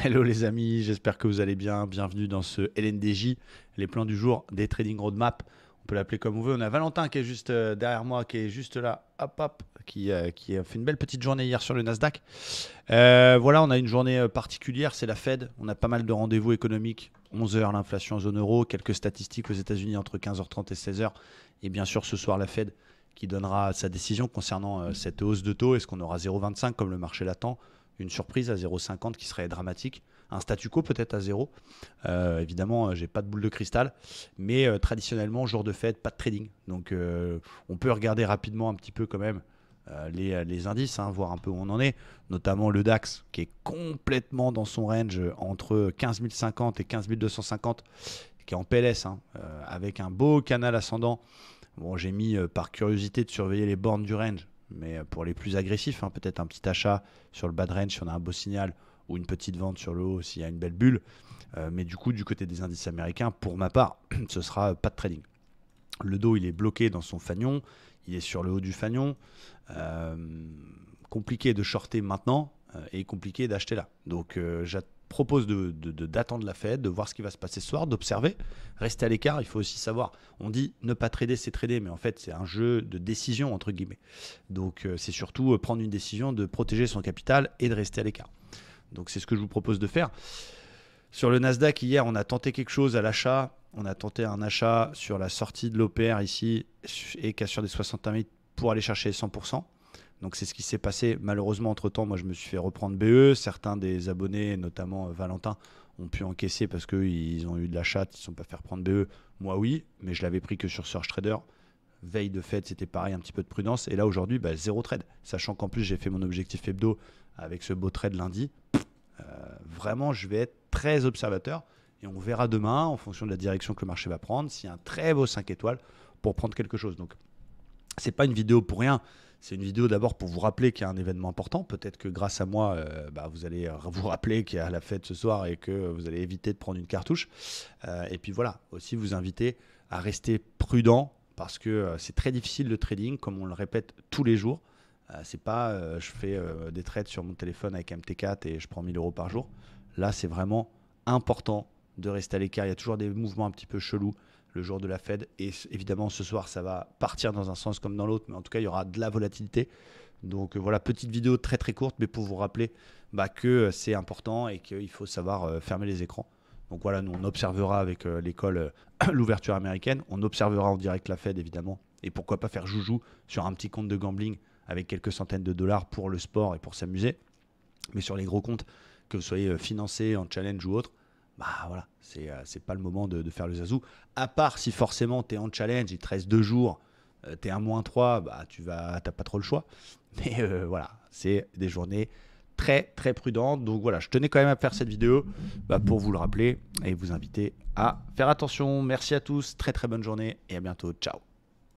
Hello les amis, j'espère que vous allez bien. Bienvenue dans ce LNDJ, les plans du jour des Trading Roadmap. On peut l'appeler comme on veut. On a Valentin qui est juste euh, derrière moi, qui est juste là, hop hop, euh, qui, a fait une belle petite journée hier sur le Nasdaq. Euh, voilà, on a une journée particulière, c'est la Fed. On a pas mal de rendez-vous économiques. 11h l'inflation zone euro, quelques statistiques aux États-Unis entre 15h30 et 16h. Et bien sûr, ce soir, la Fed qui donnera sa décision concernant cette hausse de taux. Est-ce qu'on aura 0,25 comme le marché l'attend une surprise à 0,50 qui serait dramatique. Un statu quo peut-être à 0. Euh, évidemment, euh, j'ai pas de boule de cristal, mais euh, traditionnellement, jour de fête, pas de trading. Donc on peut regarder rapidement un petit peu quand même les, indices, hein, voir un peu où on en est, notamment le DAX qui est complètement dans son range entre 15 050 et 15 250, qui est en PLS, hein, avec un beau canal ascendant. Bon, j'ai mis par curiosité de surveiller les bornes du range mais euh, pour les plus agressifs, hein, peut-être un petit achat sur le bad range si on a un beau signal ou une petite vente sur le haut s'il y a une belle bulle. Euh, mais du coup, du côté des indices américains, pour ma part, ce sera pas de trading. Le dos, il est bloqué dans son fanion, il est sur le haut du fanion. Euh, compliqué de shorter maintenant et compliqué d'acheter là. Donc j'attends propose d'attendre de, la fête, de voir ce qui va se passer ce soir, d'observer, rester à l'écart. Il faut aussi savoir, on dit ne pas trader, c'est trader, mais en fait, c'est un jeu de décision, entre guillemets. Donc, euh, c'est surtout euh, prendre une décision de protéger son capital et de rester à l'écart. Donc, c'est ce que je vous propose de faire. Sur le Nasdaq, hier, on a tenté quelque chose à l'achat. On a tenté un achat sur la sortie de l'OPR ici et cassure des 61 000 pour aller chercher 100%. Donc c'est ce qui s'est passé. Malheureusement, entre-temps, moi je me suis fait reprendre BE. Certains des abonnés, notamment euh, Valentin, ont pu encaisser parce qu'ils ont eu de la chatte, ils ne sont pas fait reprendre BE. Moi oui, mais je l'avais pris que sur Search Trader. Veille de fête, c'était pareil, un petit peu de prudence. Et là aujourd'hui, bah, zéro trade. Sachant qu'en plus j'ai fait mon objectif hebdo avec ce beau trade lundi. Euh, vraiment, je vais être très observateur. Et on verra demain, en fonction de la direction que le marché va prendre, s'il y a un très beau 5 étoiles pour prendre quelque chose. Donc c'est pas une vidéo pour rien. C'est une vidéo d'abord pour vous rappeler qu'il y a un événement important. Peut-être que grâce à moi, euh, bah, vous allez vous rappeler qu'il y a la fête ce soir et que vous allez éviter de prendre une cartouche. Euh, et puis voilà, aussi vous inviter à rester prudent parce que euh, c'est très difficile le trading, comme on le répète tous les jours. Euh, c'est pas je fais des trades sur mon téléphone avec MT4 et je prends 1000 euros par jour. Là, c'est vraiment important de rester à l'écart. Il y a toujours des mouvements un petit peu chelous le jour de la Fed. Et évidemment, ce soir, ça va partir dans un sens comme dans l'autre, mais en tout cas, il y aura de la volatilité. Donc euh, voilà, petite vidéo très très courte, mais pour vous rappeler bah, que euh, c'est important et qu'il faut savoir euh, fermer les écrans. Donc voilà, nous on observera avec l'école l'ouverture américaine, on observera en direct la Fed évidemment, et pourquoi pas faire joujou sur un petit compte de gambling avec quelques centaines de dollars pour le sport et pour s'amuser, mais sur les gros comptes, que vous soyez financés, financé en challenge ou autre, bah voilà, c'est n'est euh, pas le moment de, faire le zazou. À part si forcément tu es en challenge, il te reste deux jours, euh, tu es un moins 3, bah tu vas, t'as pas trop le choix. Mais euh, voilà, c'est des journées très très prudentes. Donc voilà, je tenais quand même à faire cette vidéo bah, pour vous le rappeler et vous inviter à faire attention. Merci à tous, très très bonne journée et à bientôt. Ciao.